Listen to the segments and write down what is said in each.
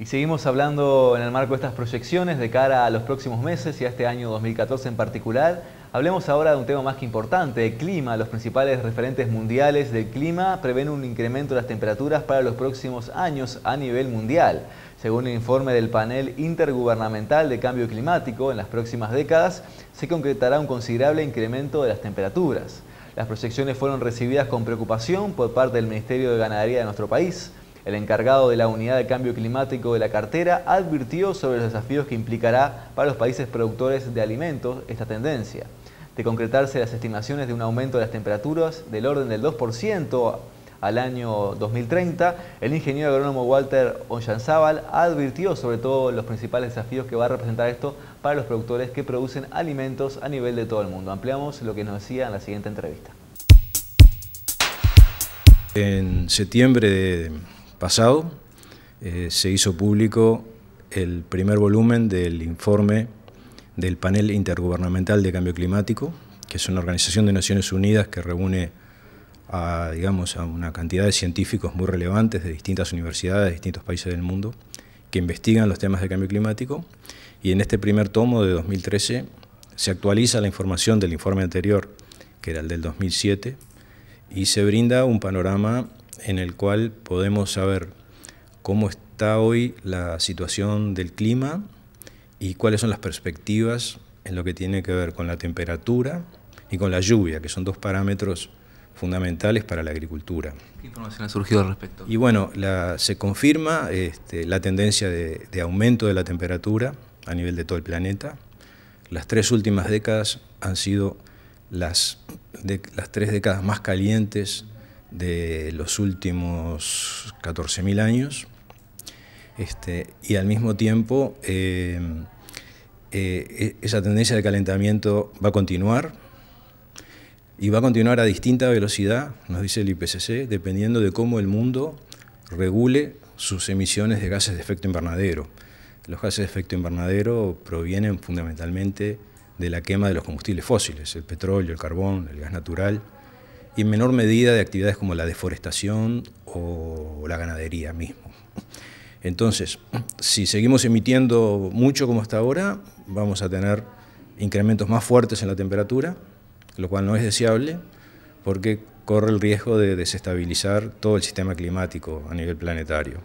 Y seguimos hablando en el marco de estas proyecciones de cara a los próximos meses y a este año 2014 en particular. Hablemos ahora de un tema más que importante, el clima. Los principales referentes mundiales del clima prevén un incremento de las temperaturas para los próximos años a nivel mundial. Según el informe del panel intergubernamental de cambio climático, en las próximas décadas se concretará un considerable incremento de las temperaturas. Las proyecciones fueron recibidas con preocupación por parte del Ministerio de Ganadería de nuestro país. El encargado de la unidad de cambio climático de la cartera advirtió sobre los desafíos que implicará para los países productores de alimentos esta tendencia. De concretarse las estimaciones de un aumento de las temperaturas del orden del 2% al año 2030, el ingeniero agrónomo Walter Ollanzábal advirtió sobre todo los principales desafíos que va a representar esto para los productores que producen alimentos a nivel de todo el mundo. Ampliamos lo que nos decía en la siguiente entrevista. En septiembre de pasado eh, se hizo público el primer volumen del informe del Panel Intergubernamental de Cambio Climático, que es una organización de Naciones Unidas que reúne a, digamos, a una cantidad de científicos muy relevantes de distintas universidades, de distintos países del mundo, que investigan los temas de cambio climático. Y en este primer tomo de 2013 se actualiza la información del informe anterior, que era el del 2007, y se brinda un panorama en el cual podemos saber cómo está hoy la situación del clima y cuáles son las perspectivas en lo que tiene que ver con la temperatura y con la lluvia, que son dos parámetros fundamentales para la agricultura. ¿Qué información ha surgido al respecto? Y bueno, se confirma este, la tendencia de, aumento de la temperatura a nivel de todo el planeta. Las tres últimas décadas han sido las, las tres décadas más calientes de los últimos 14.000 años este, y al mismo tiempo eh, eh, e-, esa tendencia de calentamiento va a continuar y va a continuar a distinta velocidad, nos dice el IPCC, dependiendo de cómo el mundo regule sus emisiones de gases de efecto invernadero. Los gases de efecto invernadero provienen fundamentalmente de la quema de los combustibles fósiles, el petróleo, el carbón, el gas natural y en menor medida de actividades como la deforestación o la ganadería mismo. Entonces, si seguimos emitiendo mucho como hasta ahora, vamos a tener incrementos más fuertes en la temperatura, lo cual no es deseable porque corre el riesgo de desestabilizar todo el sistema climático a nivel planetario.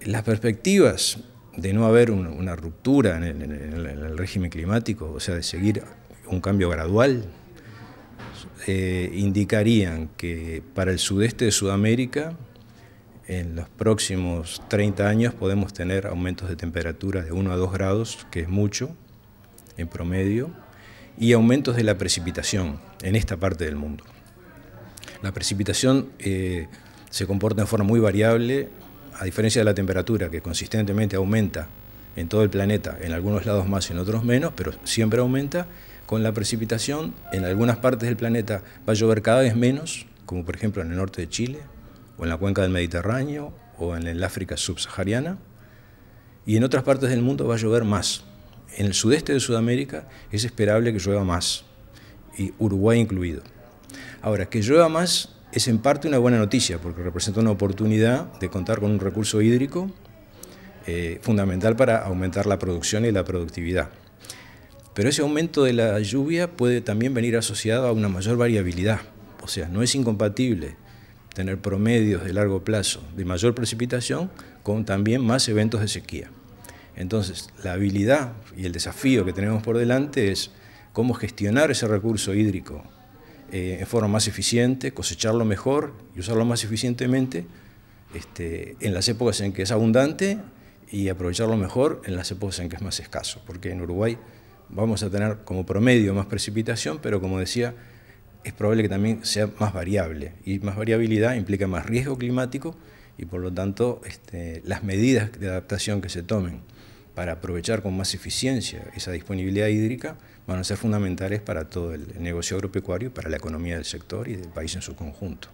Las perspectivas de no haber una ruptura en el régimen climático, o sea, de seguir un cambio gradual, eh, indicarían que para el sudeste de Sudamérica en los próximos 30 años podemos tener aumentos de temperatura de 1 a 2 grados, que es mucho en promedio, y aumentos de la precipitación en esta parte del mundo. La precipitación eh, se comporta de forma muy variable, a diferencia de la temperatura, que consistentemente aumenta en todo el planeta, en algunos lados más y en otros menos, pero siempre aumenta, con la precipitación, en algunas partes del planeta va a llover cada vez menos, como por ejemplo en el norte de Chile, o en la cuenca del Mediterráneo, o en el África subsahariana, y en otras partes del mundo va a llover más. En el sudeste de Sudamérica es esperable que llueva más, y Uruguay incluido. Ahora, que llueva más es en parte una buena noticia, porque representa una oportunidad de contar con un recurso hídrico eh, fundamental para aumentar la producción y la productividad. Pero ese aumento de la lluvia puede también venir asociado a una mayor variabilidad. O sea, no es incompatible tener promedios de largo plazo de mayor precipitación con también más eventos de sequía. Entonces, la habilidad y el desafío que tenemos por delante es cómo gestionar ese recurso hídrico eh, en forma más eficiente, cosecharlo mejor y usarlo más eficientemente este, en las épocas en que es abundante y aprovecharlo mejor en las épocas en que es más escaso, porque en Uruguay vamos a tener como promedio más precipitación, pero como decía, es probable que también sea más variable. Y más variabilidad implica más riesgo climático y por lo tanto este, las medidas de adaptación que se tomen para aprovechar con más eficiencia esa disponibilidad hídrica van a ser fundamentales para todo el negocio agropecuario para la economía del sector y del país en su conjunto.